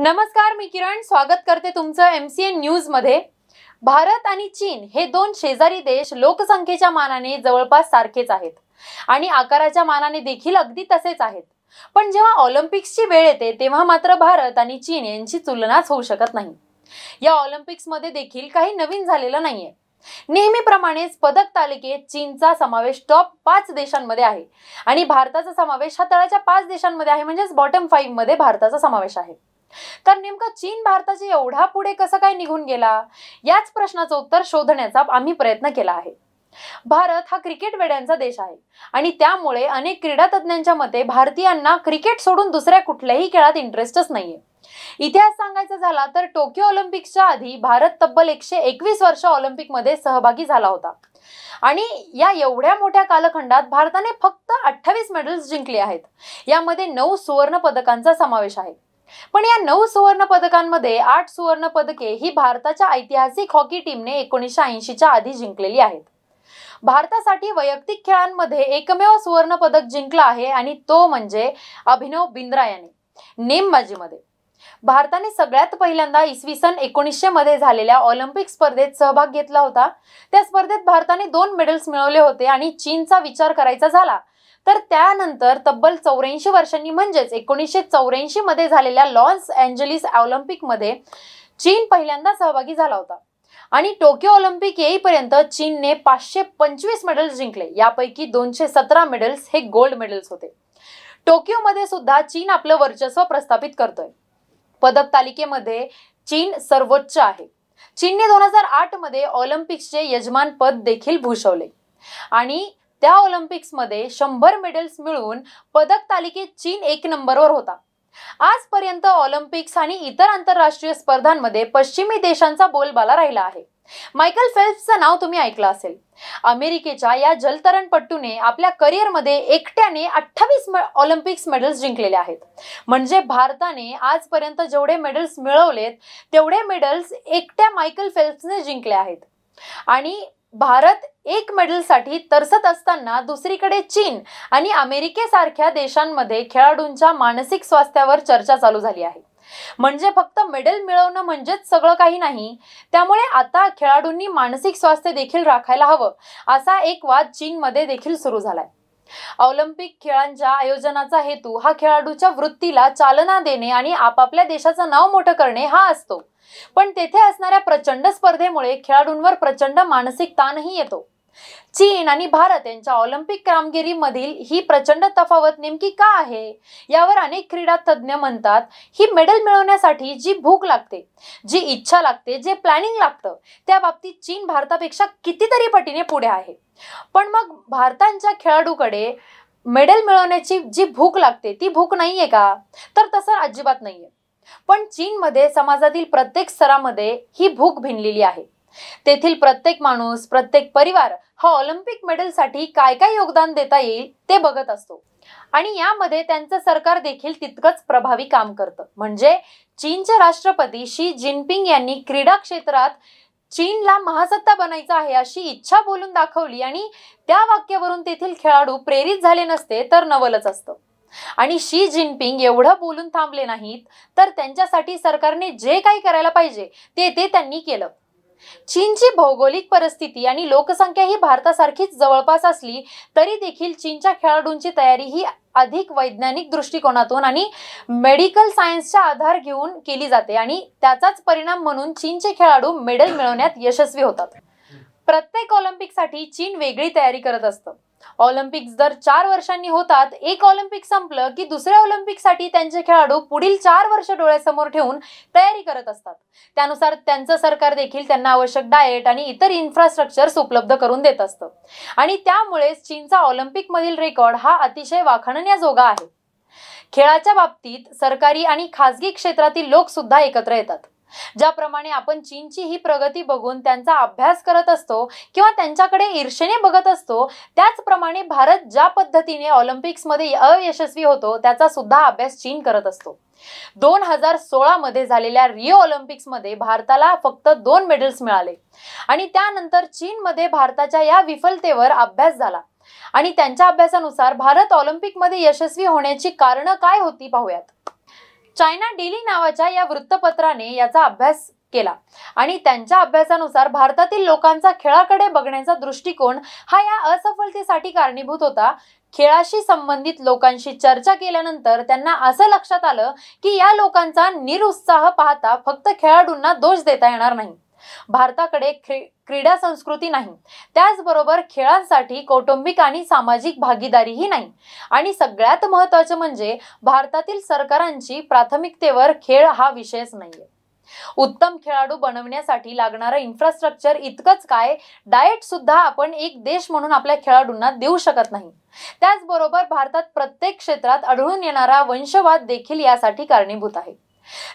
नमस्कार मी किरण स्वागत करते तुमचं एम एमसीएन न्यूज मध्ये भारत आणि चीन हे दोन शेजारी देश लोकसंख्येच्या मानाने जवळपास सारखेच आहेत आणि आकाराच्या मानाने देखील अगदी तसेच आहेत पण जेव्हा ऑलिम्पिक्सची वेळ येते तेव्हा मात्र भारत आणि चीन यांची तुलनाच होऊ शकत नाही या ऑलिम्पिक्समध्ये देखील काही नवीन झालेलं नाहीये नेहमीप्रमाणेच पदक तालिकेत चीनचा समावेश टॉप पाच देशांमध्ये आहे आणि भारताचा समावेश हा तळाच्या पाच देशांमध्ये आहे म्हणजेच बॉटम फाईव्ह मध्ये भारताचा समावेश आहे तर नेमका चीन भारताच्या एवढा पुढे कसं काय निघून गेला याच प्रश्नाचं उत्तर शोधण्याचा आम्ही प्रयत्न केला आहे भारत हा क्रिकेट वेड्यांचा देश आहे आणि त्यामुळे अनेक क्रीडा तज्ज्ञांच्या मते भारतीयांना क्रिकेट सोडून दुसऱ्या कुठल्याही खेळात इंटरेस्टच नाहीये इतिहास सांगायचा झाला तर टोकियो ऑलिम्पिकच्या आधी भारत तब्बल एकशे एकवीस वर्ष ऑलिम्पिकमध्ये सहभागी झाला होता आणि या एवढ्या मोठ्या कालखंडात भारताने फक्त अठ्ठावीस मेडल्स जिंकले आहेत यामध्ये नऊ सुवर्ण पदकांचा समावेश आहे पण या नऊ सुवर्ण पदकांमध्ये आठ सुवर्ण पदके ही भारताच्या ऐतिहासिक हॉकी टीमने एकोणीसशे ऐंशीच्या आधी जिंकलेली आहेत भारतासाठी वैयक्तिक खेळांमध्ये एकमेव सुवर्ण पदक जिंकला आहे आणि तो म्हणजे अभिनव बिंद्रा याने नेमबाजीमध्ये भारताने सगळ्यात पहिल्यांदा इसवी सन एकोणीसशे मध्ये झालेल्या ऑलिम्पिक स्पर्धेत सहभाग घेतला होता त्या स्पर्धेत भारताने दोन मेडल्स मिळवले होते आणि चीनचा विचार करायचा झाला तर त्यानंतर तब्बल चौऱ्याऐंशी वर्षांनी म्हणजेच एकोणीसशे चौऱ्याऐंशी मध्ये झालेल्या लॉन्स अँजलिस ऑलिम्पिकमध्ये चीन पहिल्यांदा सहभागी झाला होता आणि टोकियो ऑलिम्पिक येईपर्यंत चीनने पाचशे पंचवीस मेडल्स जिंकले यापैकी दोनशे सतरा मेडल्स हे गोल्ड मेडल्स होते टोकियोमध्ये सुद्धा चीन आपलं वर्चस्व प्रस्थापित करतोय पदक तालिकेमध्ये चीन सर्वोच्च आहे चीनने दोन हजार आठ मध्ये ऑलिम्पिक्सचे यजमान पद देखील भूषवले आणि त्या ऑलिम्पिक्समध्ये शंभर मेडल्स मिळवून पदक तालिकेत चीन एक नंबरवर होता आजपर्यंत ऑलिम्पिक्स आणि इतर आंतरराष्ट्रीय स्पर्धांमध्ये पश्चिमी देशांचा बोलबाला राहिला आहे मायकल फेल्प्सचं नाव तुम्ही ऐकलं असेल अमेरिकेच्या या जलतरणपट्टूने आपल्या करिअरमध्ये एकट्याने अठ्ठावीस ऑलिम्पिक्स मेडल्स जिंकलेले आहेत म्हणजे भारताने आजपर्यंत जेवढे मेडल्स मिळवलेत तेवढे मेडल्स एकट्या मायकल फेल्प्सने जिंकले आहेत आणि भारत एक मेडलसाठी तरसत असताना दुसरीकडे चीन आणि अमेरिकेसारख्या देशांमध्ये खेळाडूंच्या मानसिक स्वास्थ्यावर चर्चा चालू झाली आहे म्हणजे फक्त मेडल मिळवणं म्हणजेच सगळं काही नाही त्यामुळे आता खेळाडूंनी मानसिक स्वास्थ्य देखील राखायला हवं असा एक वाद चीनमध्ये देखील सुरू झालाय ऑलिम्पिक खेळांच्या आयोजनाचा हेतू हा खेळाडूच्या वृत्तीला चालना देणे आणि आपापल्या देशाचं नाव मोठं करणे हा असतो पण तेथे असणाऱ्या प्रचंड स्पर्धेमुळे खेळाडूंवर प्रचंड मानसिक ताणही येतो चीन आणि भारत यांच्या ऑलिम्पिक कामगिरीमधील ही प्रचंड तफावत नेमकी का आहे यावर अनेक क्रीडा तज्ज्ञ म्हणतात ही मेडल मिळवण्यासाठी जी भूक लागते जी इच्छा लागते जे प्लॅनिंग लागतं त्या बाबतीत चीन भारतापेक्षा कितीतरी पटीने पुढे आहे पण मग भारतांच्या खेळाडूकडे मेडल मिळवण्याची जी भूक लागते ती भूक नाहीये का तर तसं अजिबात आहे पण चीनमध्ये समाजातील प्रत्येक स्तरामध्ये ही भूक भिनलेली आहे तेथील प्रत्येक माणूस प्रत्येक परिवार हा ऑलिम्पिक मेडलसाठी काय काय योगदान देता येईल ते बघत असतो आणि यामध्ये त्यांचं सरकार देखील तितकंच प्रभावी काम करतं म्हणजे चीनचे राष्ट्रपती शी जिनपिंग यांनी क्रीडा क्षेत्रात चीनला महासत्ता बनायचं आहे अशी इच्छा बोलून दाखवली आणि त्या वाक्यावरून तेथील खेळाडू प्रेरित झाले नसते तर नवलच असतं आणि शी जिनपिंग एवढं बोलून थांबले नाहीत तर त्यांच्यासाठी सरकारने जे काही करायला पाहिजे ते ते त्यांनी केलं चीनची भौगोलिक परिस्थिती आणि लोकसंख्या ही भारतासारखीच जवळपास असली तरी देखील चीनच्या खेळाडूंची तयारी ही अधिक वैज्ञानिक दृष्टिकोनातून आणि मेडिकल सायन्सच्या आधार घेऊन केली जाते आणि त्याचाच परिणाम म्हणून चीनचे खेळाडू मेडल मिळवण्यात यशस्वी होतात प्रत्येक ऑलिम्पिकसाठी चीन वेगळी तयारी करत असतं ऑलिम्पिक्स दर चार वर्षांनी होतात एक ऑलिम्पिक संपलं की दुसऱ्या ऑलिम्पिकसाठी त्यांचे खेळाडू पुढील चार वर्ष डोळ्यासमोर ठेवून तयारी करत असतात त्यानुसार त्यांचं सरकार देखील त्यांना आवश्यक डाएट आणि इतर इन्फ्रास्ट्रक्चर्स उपलब्ध करून देत असतं आणि त्यामुळेच चीनचा मधील रेकॉर्ड हा अतिशय वाखाणण्याजोगा आहे खेळाच्या बाबतीत सरकारी आणि खासगी क्षेत्रातील लोक सुद्धा एकत्र येतात ज्याप्रमाणे आपण चीनची ही प्रगती बघून त्यांचा अभ्यास करत असतो किंवा त्यांच्याकडे ईर्षेने बघत असतो त्याचप्रमाणे भारत ज्या पद्धतीने ऑलिम्पिक्समध्ये अयशस्वी होतो त्याचा सुद्धा अभ्यास चीन करत असतो दोन हजार सोळा मध्ये झालेल्या रिओ ऑलिम्पिक्स मध्ये भारताला फक्त दोन मेडल्स मिळाले आणि त्यानंतर चीन मध्ये भारताच्या या विफलतेवर अभ्यास झाला आणि त्यांच्या अभ्यासानुसार भारत ऑलिम्पिकमध्ये यशस्वी होण्याची कारण काय होती पाहूयात चायना डेली नावाच्या या वृत्तपत्राने याचा अभ्यास केला आणि त्यांच्या अभ्यासानुसार भारतातील लोकांचा खेळाकडे बघण्याचा दृष्टिकोन हा या असफलतेसाठी कारणीभूत होता खेळाशी संबंधित लोकांशी चर्चा केल्यानंतर त्यांना असं लक्षात आलं की या लोकांचा निरुत्साह पाहता फक्त खेळाडूंना दोष देता येणार नाही भारताकडे क्रीडा संस्कृती नाही त्याचबरोबर खेळांसाठी कौटुंबिक आणि सामाजिक भागीदारीही नाही आणि सगळ्यात महत्त्वाचं म्हणजे भारतातील सरकारांची प्राथमिकतेवर खेळ हा विषयच नाहीये उत्तम खेळाडू बनवण्यासाठी लागणारं इन्फ्रास्ट्रक्चर इतकंच काय डाएट सुद्धा आपण एक देश म्हणून आपल्या खेळाडूंना देऊ शकत नाही त्याचबरोबर भारतात प्रत्येक क्षेत्रात आढळून येणारा वंशवाद देखील यासाठी कारणीभूत आहे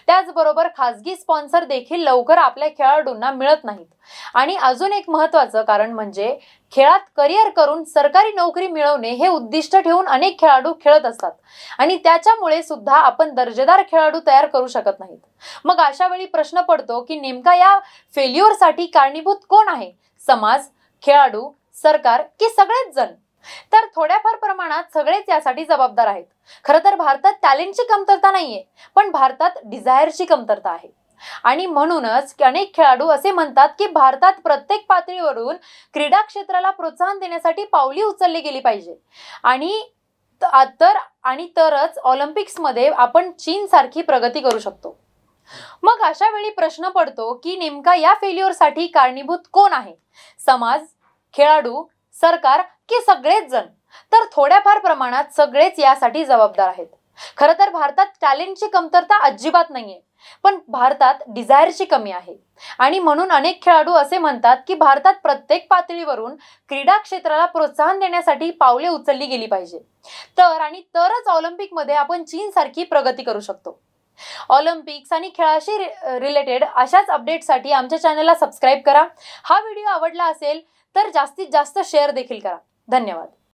त्याचबरोबर खासगी स्पॉन्सर देखील लवकर आपल्या खेळाडूंना मिळत नाहीत आणि अजून एक महत्वाचं कारण म्हणजे खेळात करिअर करून सरकारी नोकरी मिळवणे हे उद्दिष्ट ठेवून अनेक खेळाडू खेळत असतात आणि त्याच्यामुळे सुद्धा आपण दर्जेदार खेळाडू तयार करू शकत नाहीत मग अशा वेळी प्रश्न पडतो की नेमका या फेल्युअरसाठी कारणीभूत कोण आहे समाज खेळाडू सरकार की सगळेच जण तर थोड्याफार प्रमाणात सगळेच यासाठी जबाबदार आहेत खरं तर भारतात टॅलेंटची कमतरता नाहीये पण भारतात डिझायरची कमतरता आहे आणि म्हणूनच अनेक खेळाडू असे म्हणतात की भारतात प्रत्येक पातळीवरून क्रीडा क्षेत्राला प्रोत्साहन देण्यासाठी पावली उचलली गेली पाहिजे आणि तर आणि तरच ऑलिम्पिक्समध्ये आपण सारखी प्रगती करू शकतो मग अशा वेळी प्रश्न पडतो की नेमका या फेल्युअरसाठी कारणीभूत कोण आहे समाज खेळाडू सरकार की सगळेच जण तर थोड्याफार प्रमाणात सगळेच यासाठी जबाबदार आहेत खर तर भारतात टॅलेंटची कमतरता अजिबात नाहीये पण भारतात डिझायरची कमी आहे आणि म्हणून अनेक खेळाडू असे म्हणतात की भारतात प्रत्येक पातळीवरून क्रीडा क्षेत्राला प्रोत्साहन देण्यासाठी पावले उचलली गेली पाहिजे तर आणि तरच ऑलिम्पिकमध्ये आपण चीनसारखी प्रगती करू शकतो ऑलिम्पिक्स आणि खेळाशी रिलेटेड अशाच अपडेटसाठी आमच्या चॅनलला सबस्क्राईब करा हा व्हिडिओ आवडला असेल तर जास्तीत जास्त शेअर देखील करा धन्यवाद